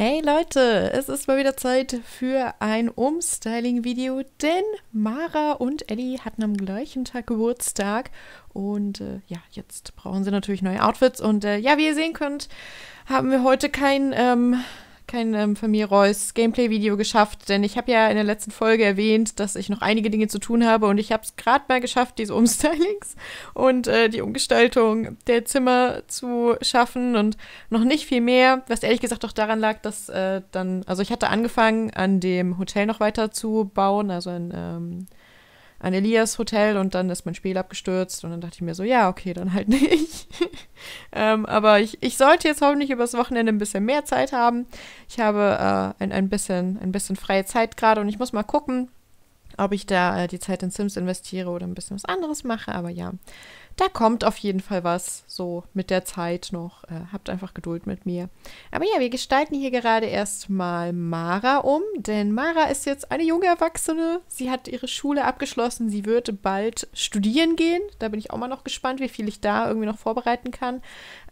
Hey Leute, es ist mal wieder Zeit für ein Umstyling-Video, denn Mara und Ellie hatten am gleichen Tag Geburtstag und äh, ja, jetzt brauchen sie natürlich neue Outfits und äh, ja, wie ihr sehen könnt, haben wir heute kein ähm, kein ähm, von mir Reus Gameplay-Video geschafft, denn ich habe ja in der letzten Folge erwähnt, dass ich noch einige Dinge zu tun habe und ich habe es gerade mal geschafft, diese Umstylings und äh, die Umgestaltung der Zimmer zu schaffen und noch nicht viel mehr, was ehrlich gesagt auch daran lag, dass äh, dann, also ich hatte angefangen, an dem Hotel noch weiter zu bauen, also in ähm, an Elias Hotel und dann ist mein Spiel abgestürzt und dann dachte ich mir so, ja, okay, dann halt nicht. ähm, aber ich, ich sollte jetzt hoffentlich übers Wochenende ein bisschen mehr Zeit haben. Ich habe äh, ein, ein, bisschen, ein bisschen freie Zeit gerade und ich muss mal gucken, ob ich da äh, die Zeit in Sims investiere oder ein bisschen was anderes mache. Aber ja, da kommt auf jeden Fall was so mit der Zeit noch. Äh, habt einfach Geduld mit mir. Aber ja, wir gestalten hier gerade erstmal Mara um, denn Mara ist jetzt eine junge Erwachsene. Sie hat ihre Schule abgeschlossen. Sie wird bald studieren gehen. Da bin ich auch mal noch gespannt, wie viel ich da irgendwie noch vorbereiten kann.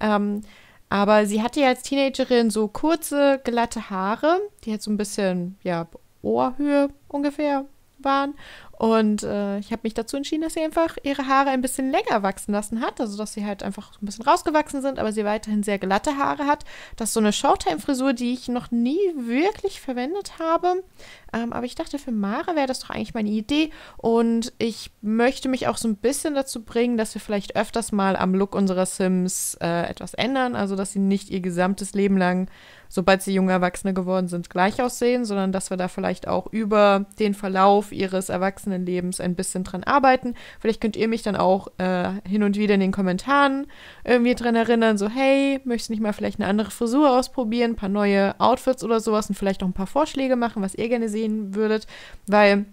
Ähm, aber sie hatte ja als Teenagerin so kurze, glatte Haare, die jetzt so ein bisschen, ja, Ohrhöhe ungefähr waren. Und äh, ich habe mich dazu entschieden, dass sie einfach ihre Haare ein bisschen länger wachsen lassen hat. Also, dass sie halt einfach ein bisschen rausgewachsen sind, aber sie weiterhin sehr glatte Haare hat. Das ist so eine Showtime-Frisur, die ich noch nie wirklich verwendet habe. Ähm, aber ich dachte, für Mare wäre das doch eigentlich meine Idee. Und ich möchte mich auch so ein bisschen dazu bringen, dass wir vielleicht öfters mal am Look unserer Sims äh, etwas ändern. Also, dass sie nicht ihr gesamtes Leben lang sobald sie junge Erwachsene geworden sind, gleich aussehen, sondern dass wir da vielleicht auch über den Verlauf ihres Erwachsenen Erwachsenenlebens ein bisschen dran arbeiten. Vielleicht könnt ihr mich dann auch äh, hin und wieder in den Kommentaren irgendwie dran erinnern, so hey, möchtest du nicht mal vielleicht eine andere Frisur ausprobieren, ein paar neue Outfits oder sowas und vielleicht auch ein paar Vorschläge machen, was ihr gerne sehen würdet, weil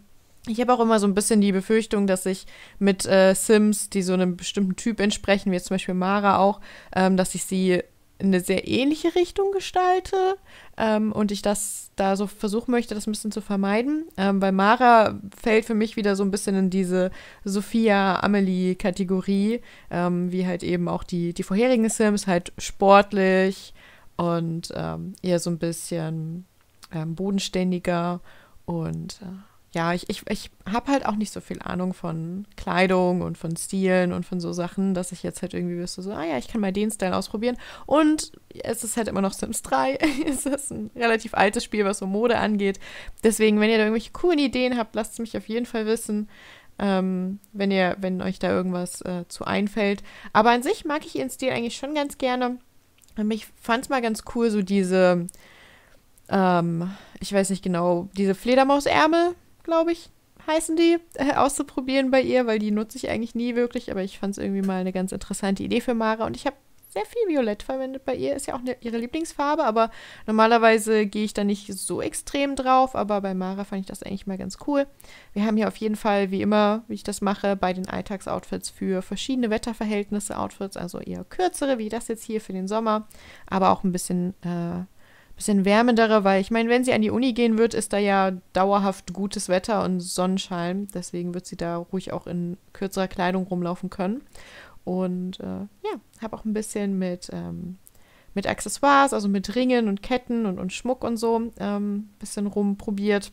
ich habe auch immer so ein bisschen die Befürchtung, dass ich mit äh, Sims, die so einem bestimmten Typ entsprechen, wie jetzt zum Beispiel Mara auch, ähm, dass ich sie in eine sehr ähnliche Richtung gestalte ähm, und ich das da so versuchen möchte, das ein bisschen zu vermeiden. Ähm, weil Mara fällt für mich wieder so ein bisschen in diese Sophia-Amelie-Kategorie, ähm, wie halt eben auch die, die vorherigen Sims, halt sportlich und ähm, eher so ein bisschen ähm, bodenständiger und äh, ja, ich, ich, ich habe halt auch nicht so viel Ahnung von Kleidung und von Stilen und von so Sachen, dass ich jetzt halt irgendwie wüsste, so, ah ja, ich kann mal den Style ausprobieren. Und es ist halt immer noch Sims 3. es ist ein relativ altes Spiel, was so Mode angeht. Deswegen, wenn ihr da irgendwelche coolen Ideen habt, lasst es mich auf jeden Fall wissen. Ähm, wenn ihr, wenn euch da irgendwas äh, zu einfällt. Aber an sich mag ich ihren Stil eigentlich schon ganz gerne. Ich fand es mal ganz cool, so diese, ähm, ich weiß nicht genau, diese Fledermausärmel, glaube ich, heißen die, äh, auszuprobieren bei ihr, weil die nutze ich eigentlich nie wirklich, aber ich fand es irgendwie mal eine ganz interessante Idee für Mara und ich habe sehr viel Violett verwendet bei ihr. Ist ja auch ne, ihre Lieblingsfarbe, aber normalerweise gehe ich da nicht so extrem drauf. Aber bei Mara fand ich das eigentlich mal ganz cool. Wir haben hier auf jeden Fall, wie immer, wie ich das mache, bei den Alltagsoutfits für verschiedene Wetterverhältnisse Outfits. Also eher kürzere, wie das jetzt hier für den Sommer, aber auch ein bisschen äh, bisschen wärmendere, weil ich meine, wenn sie an die Uni gehen wird, ist da ja dauerhaft gutes Wetter und Sonnenschein. Deswegen wird sie da ruhig auch in kürzerer Kleidung rumlaufen können. Und äh, ja, habe auch ein bisschen mit, ähm, mit Accessoires, also mit Ringen und Ketten und, und Schmuck und so, ein ähm, bisschen rumprobiert.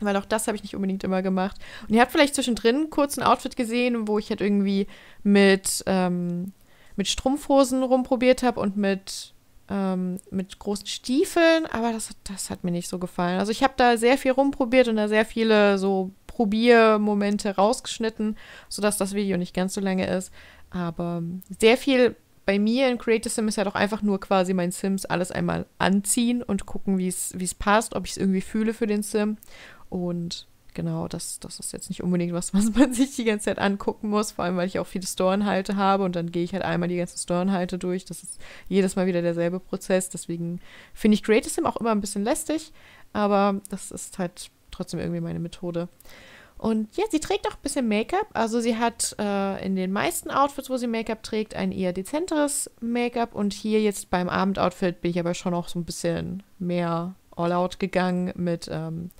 Weil auch das habe ich nicht unbedingt immer gemacht. Und ihr habt vielleicht zwischendrin kurz ein Outfit gesehen, wo ich halt irgendwie mit, ähm, mit Strumpfhosen rumprobiert habe und mit ähm, mit großen Stiefeln, aber das, das hat mir nicht so gefallen. Also ich habe da sehr viel rumprobiert und da sehr viele so Probiermomente rausgeschnitten, sodass das Video nicht ganz so lange ist. Aber sehr viel bei mir in Creative Sim ist ja halt doch einfach nur quasi mein Sims alles einmal anziehen und gucken, wie es passt, ob ich es irgendwie fühle für den Sim. Und genau, das, das ist jetzt nicht unbedingt was, was man sich die ganze Zeit angucken muss, vor allem weil ich auch viele Storenhalte habe und dann gehe ich halt einmal die ganzen Storenhalte durch. Das ist jedes Mal wieder derselbe Prozess. Deswegen finde ich Greatest Sim auch immer ein bisschen lästig, aber das ist halt trotzdem irgendwie meine Methode. Und ja, sie trägt auch ein bisschen Make-up. Also sie hat äh, in den meisten Outfits, wo sie Make-up trägt, ein eher dezenteres Make-up. Und hier jetzt beim Abendoutfit bin ich aber schon auch so ein bisschen mehr all out gegangen mit ähm,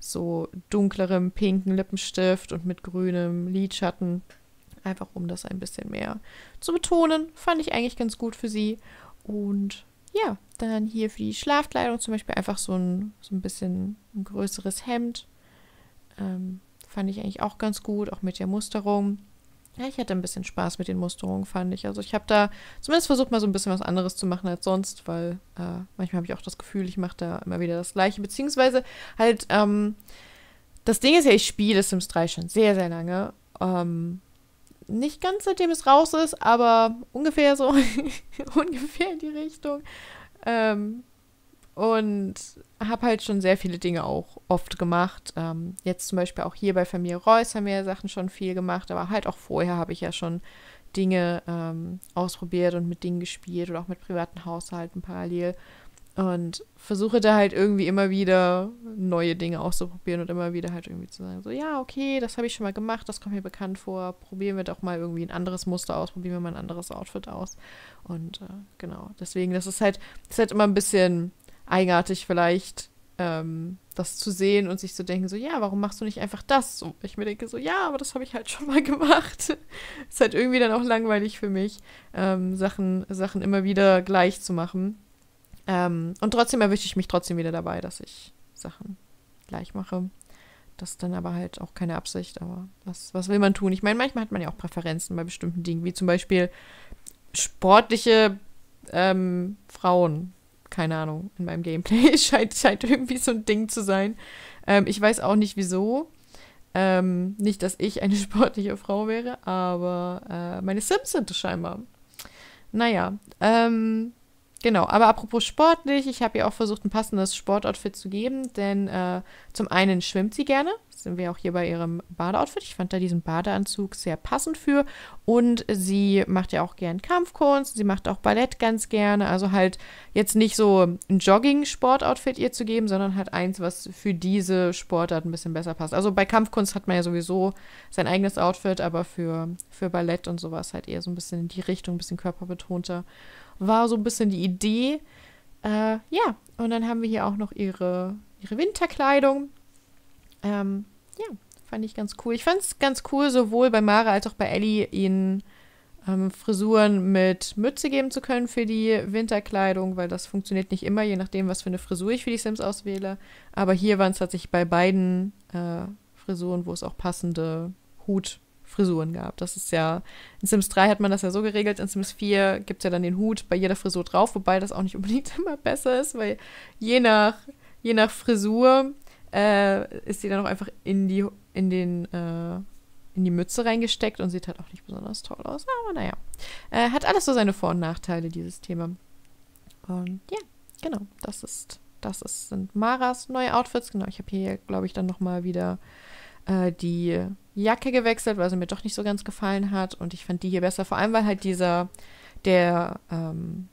so dunklerem pinken Lippenstift und mit grünem Lidschatten. Einfach um das ein bisschen mehr zu betonen. Fand ich eigentlich ganz gut für sie. Und ja, dann hier für die Schlafkleidung zum Beispiel einfach so ein, so ein bisschen ein größeres Hemd. Ähm, fand ich eigentlich auch ganz gut, auch mit der Musterung. Ja, ich hatte ein bisschen Spaß mit den Musterungen, fand ich. Also ich habe da zumindest versucht, mal so ein bisschen was anderes zu machen als sonst, weil äh, manchmal habe ich auch das Gefühl, ich mache da immer wieder das Gleiche. Beziehungsweise halt, ähm, das Ding ist ja, ich spiele Sims 3 schon sehr, sehr lange. Ähm, nicht ganz seitdem es raus ist, aber ungefähr so, ungefähr in die Richtung. Ähm, und habe halt schon sehr viele Dinge auch oft gemacht. Ähm, jetzt zum Beispiel auch hier bei Familie Reuss haben wir ja Sachen schon viel gemacht, aber halt auch vorher habe ich ja schon Dinge ähm, ausprobiert und mit Dingen gespielt oder auch mit privaten Haushalten parallel. Und versuche da halt irgendwie immer wieder neue Dinge auszuprobieren und immer wieder halt irgendwie zu sagen, so ja, okay, das habe ich schon mal gemacht, das kommt mir bekannt vor, probieren wir doch mal irgendwie ein anderes Muster aus, probieren wir mal ein anderes Outfit aus. Und äh, genau, deswegen, das ist halt, das ist halt immer ein bisschen eigenartig vielleicht, ähm, das zu sehen und sich zu denken, so, ja, warum machst du nicht einfach das? Und ich mir denke, so, ja, aber das habe ich halt schon mal gemacht. Ist halt irgendwie dann auch langweilig für mich, ähm, Sachen, Sachen immer wieder gleich zu machen. Ähm, und trotzdem erwische ich mich trotzdem wieder dabei, dass ich Sachen gleich mache. Das ist dann aber halt auch keine Absicht, aber was, was will man tun? Ich meine, manchmal hat man ja auch Präferenzen bei bestimmten Dingen, wie zum Beispiel sportliche ähm, Frauen keine Ahnung, in meinem Gameplay. scheint, scheint irgendwie so ein Ding zu sein. Ähm, ich weiß auch nicht wieso. Ähm, nicht, dass ich eine sportliche Frau wäre, aber äh, meine Sims sind es scheinbar. Naja, ähm, genau. Aber apropos sportlich, ich habe ihr auch versucht, ein passendes Sportoutfit zu geben, denn äh, zum einen schwimmt sie gerne sind wir auch hier bei ihrem Badeoutfit. Ich fand da diesen Badeanzug sehr passend für. Und sie macht ja auch gern Kampfkunst, sie macht auch Ballett ganz gerne. Also halt jetzt nicht so ein Jogging-Sportoutfit ihr zu geben, sondern halt eins, was für diese Sportart ein bisschen besser passt. Also bei Kampfkunst hat man ja sowieso sein eigenes Outfit, aber für, für Ballett und sowas halt eher so ein bisschen in die Richtung, ein bisschen körperbetonter. War so ein bisschen die Idee. Äh, ja, und dann haben wir hier auch noch ihre, ihre Winterkleidung. Ähm, ja, fand ich ganz cool. Ich fand es ganz cool, sowohl bei Mara als auch bei Ellie ihnen ähm, Frisuren mit Mütze geben zu können für die Winterkleidung, weil das funktioniert nicht immer, je nachdem, was für eine Frisur ich für die Sims auswähle. Aber hier waren es tatsächlich bei beiden äh, Frisuren, wo es auch passende Hutfrisuren gab. Das ist ja, in Sims 3 hat man das ja so geregelt, in Sims 4 gibt es ja dann den Hut bei jeder Frisur drauf, wobei das auch nicht unbedingt immer besser ist, weil je nach je nach Frisur äh, ist sie dann auch einfach in die, in den, äh, in die Mütze reingesteckt und sieht halt auch nicht besonders toll aus. Aber naja. Äh, hat alles so seine Vor- und Nachteile, dieses Thema. Und ja, genau. Das ist, das ist, sind Maras neue Outfits. Genau, ich habe hier, glaube ich, dann nochmal wieder äh, die Jacke gewechselt, weil sie mir doch nicht so ganz gefallen hat. Und ich fand die hier besser, vor allem weil halt dieser, der, ähm,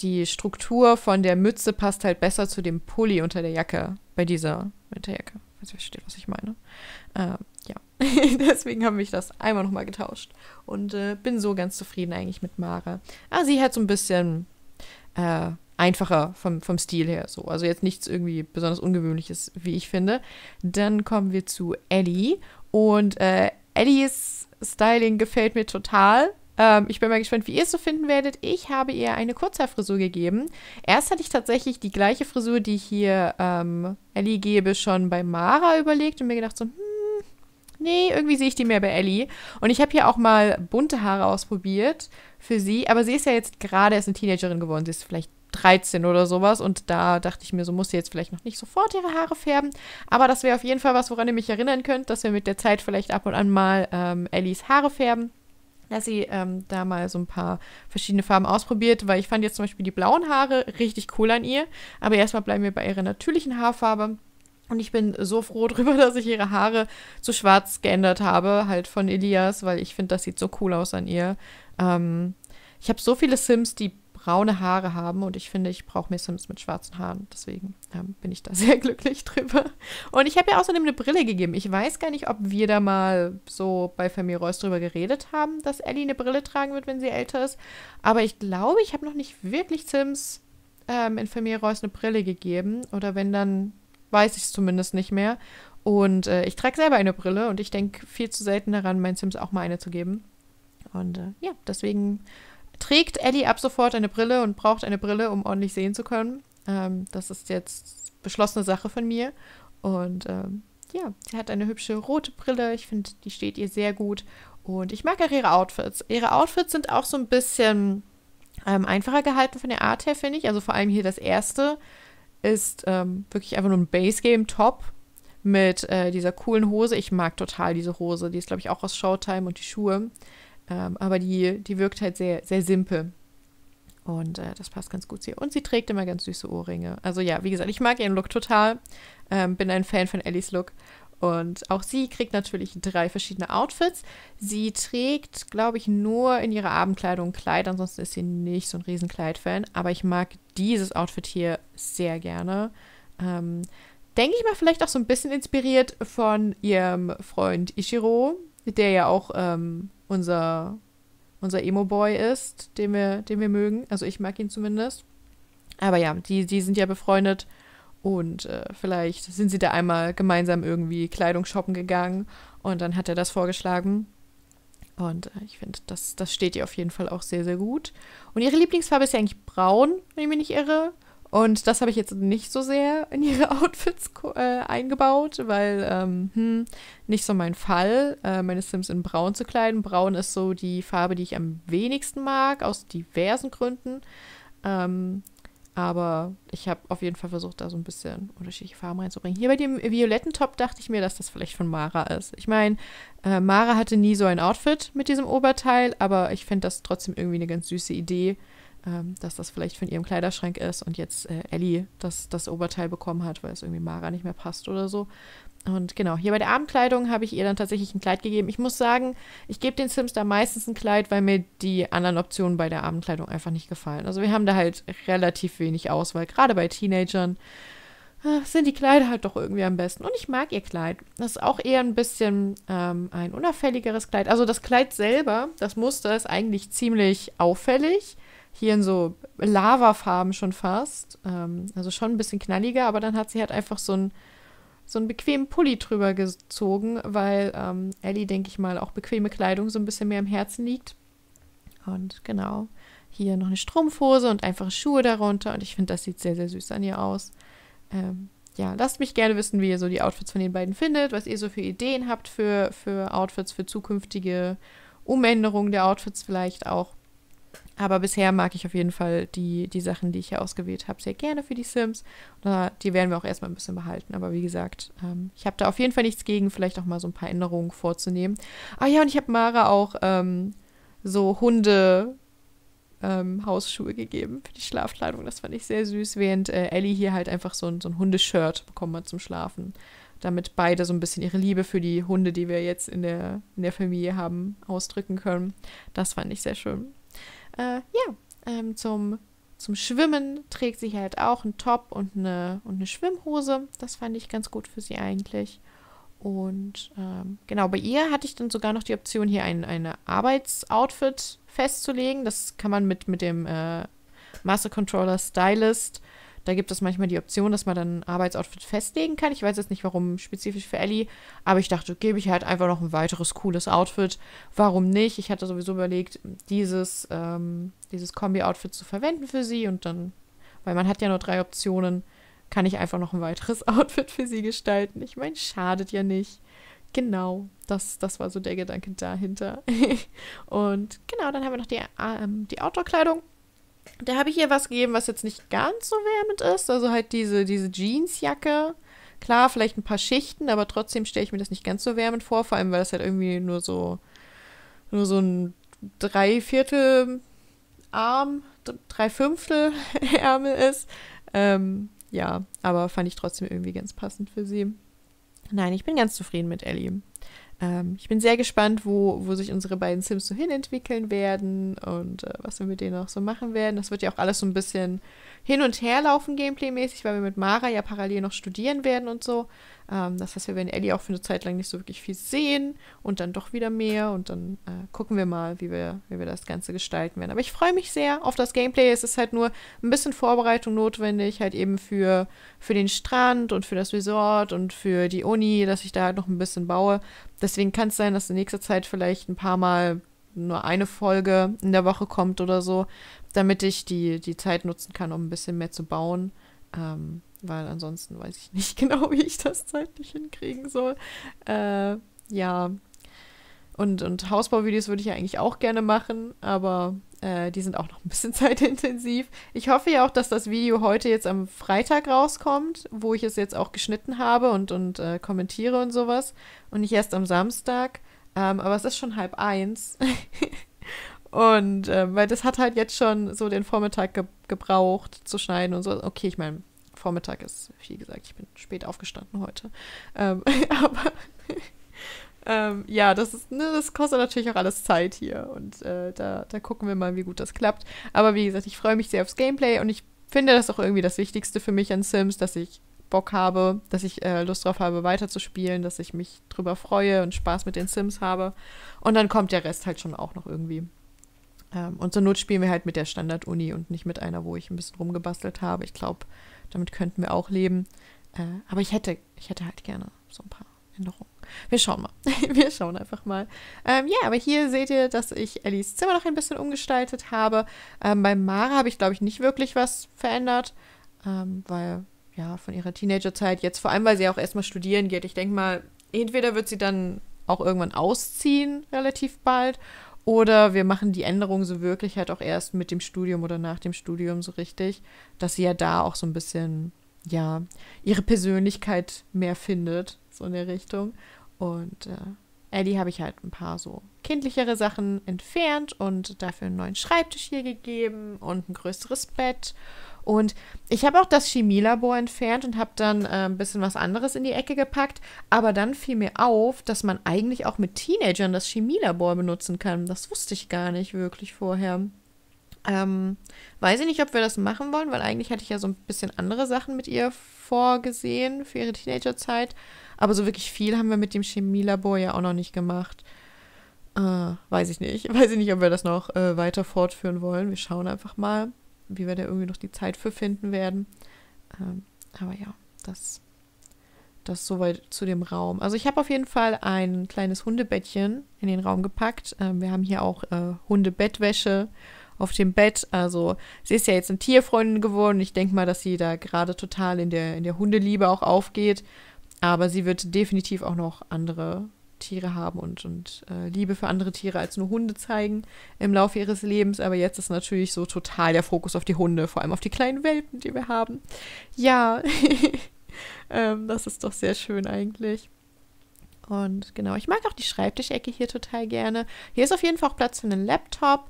die Struktur von der Mütze passt halt besser zu dem Pulli unter der Jacke. Bei dieser Winterjacke. Falls ihr versteht, was ich meine. Äh, ja. Deswegen habe ich das einmal nochmal getauscht. Und äh, bin so ganz zufrieden eigentlich mit Mara. Ah, sie hat so ein bisschen äh, einfacher vom, vom Stil her so. Also jetzt nichts irgendwie besonders Ungewöhnliches, wie ich finde. Dann kommen wir zu Ellie. Und äh, Ellies Styling gefällt mir total. Ähm, ich bin mal gespannt, wie ihr es so finden werdet. Ich habe ihr eine Kurzhaarfrisur gegeben. Erst hatte ich tatsächlich die gleiche Frisur, die ich hier ähm, Ellie gebe, schon bei Mara überlegt und mir gedacht so, hm, nee, irgendwie sehe ich die mehr bei Ellie. Und ich habe hier auch mal bunte Haare ausprobiert für sie. Aber sie ist ja jetzt gerade erst eine Teenagerin geworden. Sie ist vielleicht 13 oder sowas. Und da dachte ich mir, so muss sie jetzt vielleicht noch nicht sofort ihre Haare färben. Aber das wäre auf jeden Fall was, woran ihr mich erinnern könnt, dass wir mit der Zeit vielleicht ab und an mal ähm, Ellies Haare färben. Lassie ähm, da mal so ein paar verschiedene Farben ausprobiert, weil ich fand jetzt zum Beispiel die blauen Haare richtig cool an ihr. Aber erstmal bleiben wir bei ihrer natürlichen Haarfarbe. Und ich bin so froh drüber, dass ich ihre Haare zu schwarz geändert habe, halt von Elias, weil ich finde, das sieht so cool aus an ihr. Ähm, ich habe so viele Sims, die braune Haare haben und ich finde, ich brauche mir Sims mit schwarzen Haaren. Deswegen ähm, bin ich da sehr glücklich drüber. Und ich habe ja außerdem eine Brille gegeben. Ich weiß gar nicht, ob wir da mal so bei Familie Reus drüber geredet haben, dass Ellie eine Brille tragen wird, wenn sie älter ist. Aber ich glaube, ich habe noch nicht wirklich Sims ähm, in Familie Reus eine Brille gegeben. Oder wenn, dann weiß ich es zumindest nicht mehr. Und äh, ich trage selber eine Brille und ich denke viel zu selten daran, meinen Sims auch mal eine zu geben. Und äh, ja, deswegen trägt Ellie ab sofort eine Brille und braucht eine Brille, um ordentlich sehen zu können. Ähm, das ist jetzt beschlossene Sache von mir. Und ähm, ja, sie hat eine hübsche rote Brille. Ich finde, die steht ihr sehr gut. Und ich mag auch ihre Outfits. Ihre Outfits sind auch so ein bisschen ähm, einfacher gehalten von der Art her, finde ich. Also vor allem hier das erste ist ähm, wirklich einfach nur ein Base-Game-Top mit äh, dieser coolen Hose. Ich mag total diese Hose. Die ist, glaube ich, auch aus Showtime und die Schuhe. Ähm, aber die, die wirkt halt sehr, sehr simpel. Und äh, das passt ganz gut zu ihr. Und sie trägt immer ganz süße Ohrringe. Also ja, wie gesagt, ich mag ihren Look total. Ähm, bin ein Fan von Ellies Look. Und auch sie kriegt natürlich drei verschiedene Outfits. Sie trägt, glaube ich, nur in ihrer Abendkleidung ein Kleid. Ansonsten ist sie nicht so ein Riesenkleid-Fan. Aber ich mag dieses Outfit hier sehr gerne. Ähm, denke ich mal, vielleicht auch so ein bisschen inspiriert von ihrem Freund Ishiro, der ja auch ähm, unser, unser Emo-Boy ist, den wir, den wir mögen. Also ich mag ihn zumindest. Aber ja, die, die sind ja befreundet und äh, vielleicht sind sie da einmal gemeinsam irgendwie Kleidung shoppen gegangen und dann hat er das vorgeschlagen. Und äh, ich finde, das, das steht ihr auf jeden Fall auch sehr, sehr gut. Und ihre Lieblingsfarbe ist ja eigentlich braun, wenn ich mich nicht irre. Und das habe ich jetzt nicht so sehr in ihre Outfits äh, eingebaut, weil ähm, hm, nicht so mein Fall, äh, meine Sims in Braun zu kleiden. Braun ist so die Farbe, die ich am wenigsten mag, aus diversen Gründen. Ähm, aber ich habe auf jeden Fall versucht, da so ein bisschen unterschiedliche Farben reinzubringen. Hier bei dem violetten Top dachte ich mir, dass das vielleicht von Mara ist. Ich meine, äh, Mara hatte nie so ein Outfit mit diesem Oberteil, aber ich finde das trotzdem irgendwie eine ganz süße Idee, ähm, dass das vielleicht von ihrem Kleiderschrank ist und jetzt äh, Ellie das, das Oberteil bekommen hat, weil es irgendwie Mara nicht mehr passt oder so. Und genau, hier bei der Abendkleidung habe ich ihr dann tatsächlich ein Kleid gegeben. Ich muss sagen, ich gebe den Sims da meistens ein Kleid, weil mir die anderen Optionen bei der Abendkleidung einfach nicht gefallen. Also wir haben da halt relativ wenig Auswahl, gerade bei Teenagern äh, sind die Kleider halt doch irgendwie am besten. Und ich mag ihr Kleid. Das ist auch eher ein bisschen ähm, ein unauffälligeres Kleid. Also das Kleid selber, das Muster ist eigentlich ziemlich auffällig hier in so Lavafarben schon fast. Ähm, also schon ein bisschen knalliger, aber dann hat sie halt einfach so ein so einen bequemen Pulli drüber gezogen, weil ähm, Ellie, denke ich mal, auch bequeme Kleidung so ein bisschen mehr im Herzen liegt. Und genau, hier noch eine Strumpfhose und einfache Schuhe darunter. Und ich finde, das sieht sehr, sehr süß an ihr aus. Ähm, ja, lasst mich gerne wissen, wie ihr so die Outfits von den beiden findet, was ihr so für Ideen habt für, für Outfits, für zukünftige Umänderungen der Outfits vielleicht auch. Aber bisher mag ich auf jeden Fall die, die Sachen, die ich hier ausgewählt habe, sehr gerne für die Sims. die werden wir auch erstmal ein bisschen behalten. Aber wie gesagt, ähm, ich habe da auf jeden Fall nichts gegen, vielleicht auch mal so ein paar Änderungen vorzunehmen. Ah ja, und ich habe Mara auch ähm, so Hunde. Ähm, Hausschuhe gegeben für die Schlafkleidung. Das fand ich sehr süß, während äh, Ellie hier halt einfach so ein, so ein Hundeshirt bekommen hat zum Schlafen. Damit beide so ein bisschen ihre Liebe für die Hunde, die wir jetzt in der, in der Familie haben, ausdrücken können. Das fand ich sehr schön äh, ja, ähm, zum, zum Schwimmen trägt sie halt auch einen Top und eine, und eine Schwimmhose. Das fand ich ganz gut für sie eigentlich. Und ähm, genau, bei ihr hatte ich dann sogar noch die Option, hier ein eine Arbeitsoutfit festzulegen. Das kann man mit, mit dem äh, Master Controller Stylist da gibt es manchmal die Option, dass man dann ein Arbeitsoutfit festlegen kann. Ich weiß jetzt nicht, warum spezifisch für Ellie, aber ich dachte, gebe ich halt einfach noch ein weiteres cooles Outfit. Warum nicht? Ich hatte sowieso überlegt, dieses, ähm, dieses Kombi-Outfit zu verwenden für sie und dann, weil man hat ja nur drei Optionen, kann ich einfach noch ein weiteres Outfit für sie gestalten. Ich meine, schadet ja nicht. Genau, das, das war so der Gedanke dahinter. und genau, dann haben wir noch die, ähm, die Outdoor-Kleidung. Da habe ich ihr was gegeben, was jetzt nicht ganz so wärmend ist. Also halt diese, diese Jeansjacke. Klar, vielleicht ein paar Schichten, aber trotzdem stelle ich mir das nicht ganz so wärmend vor. Vor allem, weil das halt irgendwie nur so, nur so ein Dreiviertel Arm, Dreiviertel Ärmel ist. Ähm, ja, aber fand ich trotzdem irgendwie ganz passend für sie. Nein, ich bin ganz zufrieden mit Ellie. Ähm, ich bin sehr gespannt, wo, wo sich unsere beiden Sims so hinentwickeln werden und äh, was wir mit denen auch so machen werden. Das wird ja auch alles so ein bisschen hin und her laufen, gameplay-mäßig, weil wir mit Mara ja parallel noch studieren werden und so. Ähm, das heißt, wir werden Ellie auch für eine Zeit lang nicht so wirklich viel sehen und dann doch wieder mehr und dann äh, gucken wir mal, wie wir, wie wir das Ganze gestalten werden. Aber ich freue mich sehr auf das Gameplay. Es ist halt nur ein bisschen Vorbereitung notwendig, halt eben für, für den Strand und für das Resort und für die Uni, dass ich da halt noch ein bisschen baue. Deswegen kann es sein, dass in nächster Zeit vielleicht ein paar Mal nur eine Folge in der Woche kommt oder so, damit ich die, die Zeit nutzen kann, um ein bisschen mehr zu bauen. Ähm, weil ansonsten weiß ich nicht genau, wie ich das zeitlich hinkriegen soll. Äh, ja. Und, und Hausbauvideos würde ich ja eigentlich auch gerne machen, aber äh, die sind auch noch ein bisschen zeitintensiv. Ich hoffe ja auch, dass das Video heute jetzt am Freitag rauskommt, wo ich es jetzt auch geschnitten habe und, und äh, kommentiere und sowas. Und nicht erst am Samstag. Ähm, aber es ist schon halb eins. und äh, weil das hat halt jetzt schon so den Vormittag ge gebraucht zu schneiden und so. Okay, ich meine, Vormittag ist wie gesagt, ich bin spät aufgestanden heute. Ähm, aber ähm, ja, das, ist, ne, das kostet natürlich auch alles Zeit hier und äh, da, da gucken wir mal, wie gut das klappt. Aber wie gesagt, ich freue mich sehr aufs Gameplay und ich finde das auch irgendwie das Wichtigste für mich an Sims, dass ich Bock habe, dass ich äh, Lust drauf habe, weiterzuspielen, dass ich mich drüber freue und Spaß mit den Sims habe. Und dann kommt der Rest halt schon auch noch irgendwie. Ähm, und zur Not spielen wir halt mit der Standard-Uni und nicht mit einer, wo ich ein bisschen rumgebastelt habe. Ich glaube, damit könnten wir auch leben. Äh, aber ich hätte, ich hätte halt gerne so ein paar Änderungen. Wir schauen mal. Wir schauen einfach mal. Ähm, ja, aber hier seht ihr, dass ich Ellies Zimmer noch ein bisschen umgestaltet habe. Ähm, bei Mara habe ich, glaube ich, nicht wirklich was verändert, ähm, weil, ja, von ihrer Teenagerzeit jetzt, vor allem, weil sie auch erstmal studieren geht. Ich denke mal, entweder wird sie dann auch irgendwann ausziehen, relativ bald, oder wir machen die Änderung so wirklich halt auch erst mit dem Studium oder nach dem Studium so richtig, dass sie ja da auch so ein bisschen, ja, ihre Persönlichkeit mehr findet, so in der Richtung. Und äh, Ellie habe ich halt ein paar so kindlichere Sachen entfernt und dafür einen neuen Schreibtisch hier gegeben und ein größeres Bett und ich habe auch das Chemielabor entfernt und habe dann äh, ein bisschen was anderes in die Ecke gepackt. Aber dann fiel mir auf, dass man eigentlich auch mit Teenagern das Chemielabor benutzen kann. Das wusste ich gar nicht wirklich vorher. Ähm, weiß ich nicht, ob wir das machen wollen, weil eigentlich hatte ich ja so ein bisschen andere Sachen mit ihr vorgesehen für ihre Teenagerzeit. Aber so wirklich viel haben wir mit dem Chemielabor ja auch noch nicht gemacht. Äh, weiß ich nicht. Weiß ich nicht, ob wir das noch äh, weiter fortführen wollen. Wir schauen einfach mal wie wir da irgendwie noch die Zeit für finden werden. Ähm, aber ja, das, das soweit zu dem Raum. Also ich habe auf jeden Fall ein kleines Hundebettchen in den Raum gepackt. Ähm, wir haben hier auch äh, Hundebettwäsche auf dem Bett. Also sie ist ja jetzt eine Tierfreundin geworden. Ich denke mal, dass sie da gerade total in der, in der Hundeliebe auch aufgeht. Aber sie wird definitiv auch noch andere Tiere haben und, und äh, Liebe für andere Tiere als nur Hunde zeigen im Laufe ihres Lebens. Aber jetzt ist natürlich so total der Fokus auf die Hunde, vor allem auf die kleinen Welpen, die wir haben. Ja, ähm, das ist doch sehr schön eigentlich. Und genau, ich mag auch die Schreibtischecke hier total gerne. Hier ist auf jeden Fall auch Platz für einen Laptop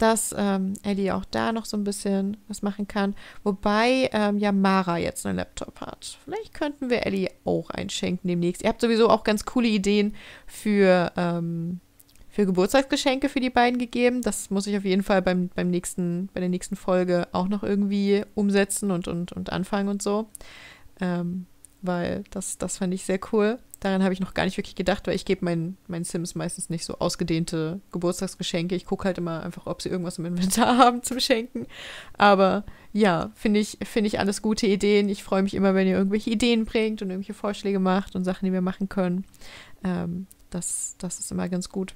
dass ähm, Ellie auch da noch so ein bisschen was machen kann. Wobei ähm, ja Mara jetzt einen Laptop hat. Vielleicht könnten wir Ellie auch einschenken demnächst. Ihr habt sowieso auch ganz coole Ideen für, ähm, für Geburtstagsgeschenke für die beiden gegeben. Das muss ich auf jeden Fall beim, beim nächsten, bei der nächsten Folge auch noch irgendwie umsetzen und, und, und anfangen und so. Ähm, weil das, das fand ich sehr cool. Daran habe ich noch gar nicht wirklich gedacht, weil ich gebe meinen, meinen Sims meistens nicht so ausgedehnte Geburtstagsgeschenke. Ich gucke halt immer einfach, ob sie irgendwas im Inventar haben zum Schenken. Aber ja, finde ich, find ich alles gute Ideen. Ich freue mich immer, wenn ihr irgendwelche Ideen bringt und irgendwelche Vorschläge macht und Sachen, die wir machen können. Ähm, das, das ist immer ganz gut.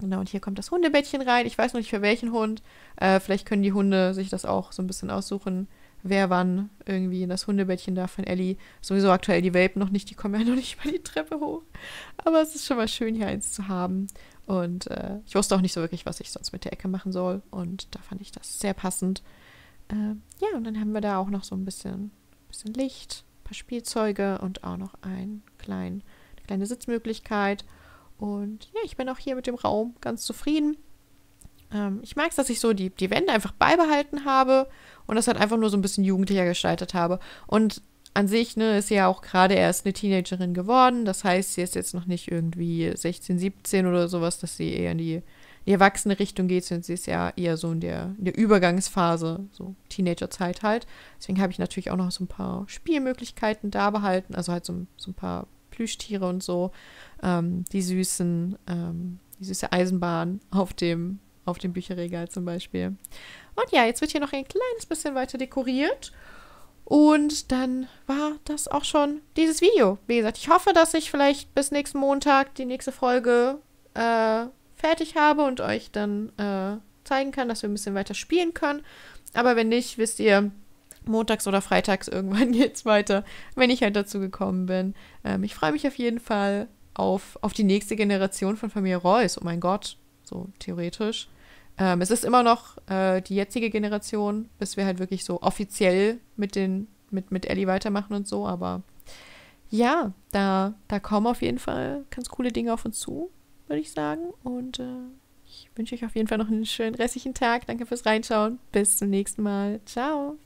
Genau, und hier kommt das Hundebettchen rein. Ich weiß noch nicht für welchen Hund. Äh, vielleicht können die Hunde sich das auch so ein bisschen aussuchen wer wann irgendwie in das Hundebettchen darf von Ellie. Sowieso aktuell die Welpen noch nicht, die kommen ja noch nicht mal die Treppe hoch. Aber es ist schon mal schön, hier eins zu haben. Und äh, ich wusste auch nicht so wirklich, was ich sonst mit der Ecke machen soll. Und da fand ich das sehr passend. Äh, ja, und dann haben wir da auch noch so ein bisschen, bisschen Licht, ein paar Spielzeuge und auch noch ein klein, eine kleine Sitzmöglichkeit. Und ja, ich bin auch hier mit dem Raum ganz zufrieden. Ähm, ich mag es, dass ich so die, die Wände einfach beibehalten habe und das halt einfach nur so ein bisschen jugendlicher gestaltet habe. Und an sich ne, ist sie ja auch gerade erst eine Teenagerin geworden. Das heißt, sie ist jetzt noch nicht irgendwie 16, 17 oder sowas, dass sie eher in die, die erwachsene Richtung geht, sondern sie ist ja eher so in der, in der Übergangsphase, so Teenagerzeit halt. Deswegen habe ich natürlich auch noch so ein paar Spielmöglichkeiten da behalten, also halt so, so ein paar Plüschtiere und so, ähm, die süßen, ähm, die süße Eisenbahn auf dem auf dem Bücherregal zum Beispiel. Und ja, jetzt wird hier noch ein kleines bisschen weiter dekoriert. Und dann war das auch schon dieses Video. Wie gesagt, ich hoffe, dass ich vielleicht bis nächsten Montag die nächste Folge äh, fertig habe und euch dann äh, zeigen kann, dass wir ein bisschen weiter spielen können. Aber wenn nicht, wisst ihr, montags oder freitags irgendwann geht's weiter, wenn ich halt dazu gekommen bin. Ähm, ich freue mich auf jeden Fall auf, auf die nächste Generation von Familie Reus. Oh mein Gott, so theoretisch. Ähm, es ist immer noch äh, die jetzige Generation, bis wir halt wirklich so offiziell mit, den, mit, mit Ellie weitermachen und so, aber ja, da, da kommen auf jeden Fall ganz coole Dinge auf uns zu, würde ich sagen. Und äh, ich wünsche euch auf jeden Fall noch einen schönen restlichen Tag. Danke fürs Reinschauen. Bis zum nächsten Mal. Ciao.